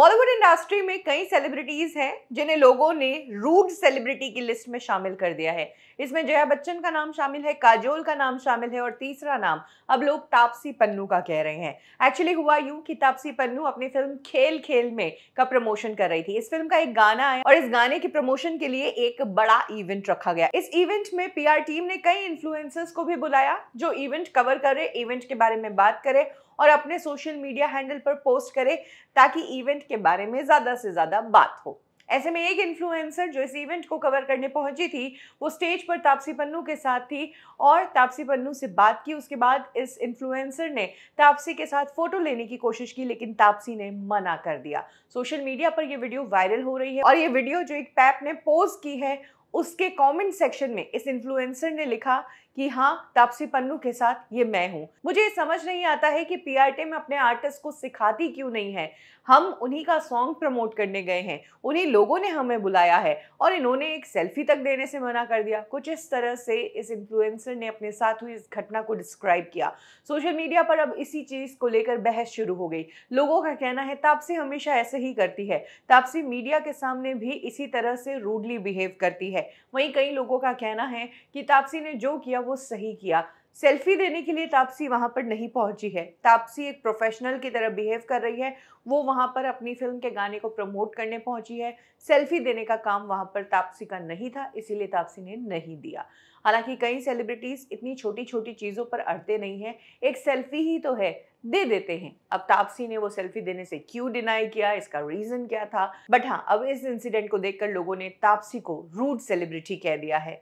Bollywood industry में कई celebrities हैं जिन्हें लोगों ने रूड सेलिब्रिटी की लिस्ट में शामिल कर दिया है इसमें जया बच्चन का नाम शामिल है काजोल का नाम शामिल है और तीसरा नाम अब लोग तापसी पन्नू का कह रहे हैं एक्चुअली हुआ यूं कि तापसी पन्नू अपनी फिल्म खेल खेल में का प्रमोशन कर रही थी इस फिल्म का एक गाना है और इस गाने के प्रमोशन के लिए एक बड़ा इवेंट रखा गया इस इवेंट में पी टीम ने कई इन्फ्लुएंसर्स को भी बुलाया जो इवेंट कवर करे इवेंट के बारे में बात करे और अपने सोशल मीडिया हैंडल पर पोस्ट करे ताकि इवेंट के बारे में ज़्यादा से ज़्यादा बात हो ऐसे में एक इन्फ्लुएंसर जो इस इवेंट को कवर करने पहुंची थी वो स्टेज पर तापसी पन्नू के साथ थी और तापसी पन्नू से बात की उसके बाद इस इन्फ्लुएंसर ने तापसी के साथ फोटो लेने की कोशिश की लेकिन तापसी ने मना कर दिया सोशल मीडिया पर ये वीडियो वायरल हो रही है और ये वीडियो जो एक पैप ने पोस्ट की है उसके कमेंट सेक्शन में इस इन्फ्लुएंसर ने लिखा कि हाँ तापसी पन्नू के साथ ये मैं हूँ मुझे समझ नहीं आता है कि पीआरटी में अपने आर्टिस्ट को सिखाती क्यों नहीं है हम उन्हीं का सॉन्ग प्रमोट करने गए हैं उन्हीं लोगों ने हमें बुलाया है और इन्होंने एक सेल्फी तक देने से मना कर दिया कुछ इस तरह से इस इन्फ्लुएंसर ने अपने साथ हुई इस घटना को डिस्क्राइब किया सोशल मीडिया पर अब इसी चीज़ को लेकर बहस शुरू हो गई लोगों का कहना है तापसी हमेशा ऐसे ही करती है तापसी मीडिया के सामने भी इसी तरह से रूडली बिहेव करती है वहीं कई लोगों का कहना है कि तापसी ने जो किया किया वो सही किया सेल्फी देने के लिए तापसी वहां पर नहीं पहुंची है तापसी एक प्रोफेशनल की तरह बिहेव कर रही है वो वहां पर अपनी फिल्म के गाने को प्रमोट करने पहुंची है सेल्फी देने का काम वहां पर तापसी का नहीं था इसीलिए तापसी ने नहीं दिया हालांकि कई सेलिब्रिटीज़ इतनी छोटी छोटी चीज़ों पर अड़ते नहीं है एक सेल्फी ही तो है दे देते हैं अब तापसी ने वो सेल्फी देने से क्यों डिनाई किया इसका रीज़न क्या था बट हाँ अब इस इंसिडेंट को देखकर लोगों ने तापसी को रूड सेलिब्रिटी कह दिया है